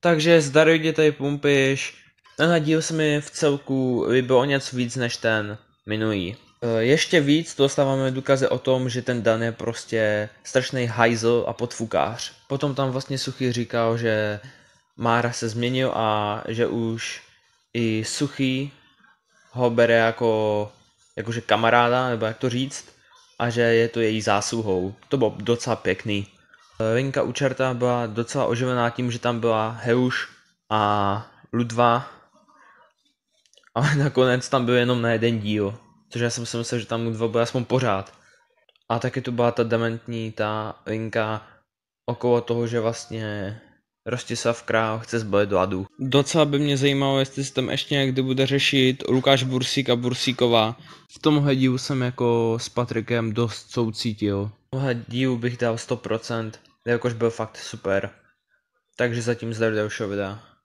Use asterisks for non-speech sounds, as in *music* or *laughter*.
Takže zdarujte tady pumpiš. Tenhle díl se mi v celku líbil něco víc než ten minulý. E, ještě víc dostáváme důkazy o tom, že ten Dan je prostě strašný hajzl a podfukář. Potom tam vlastně Suchý říkal, že Mára se změnil a že už i Suchý ho bere jako jakože kamaráda, nebo jak to říct, a že je to její zásluhou. To bylo docela pěkný. Eh, linka u čerta byla docela oživená tím, že tam byla Heuš a Ludva, ale *laughs* nakonec tam byl jenom na jeden díl, což já jsem si myslel, že tam Ludva byla aspoň pořád. A taky tu byla ta dementní ta linka okolo toho, že vlastně Rostislav Král chce zbavit Ladu. Docela by mě zajímalo, jestli se tam ještě někdy bude řešit Lukáš Bursík a Bursíková. V tomhle dílu jsem jako s Patrikem dost soucítil. Tohle dílu bych dal 100%, jakož byl fakt super. Takže zatím zdar dalšího videa.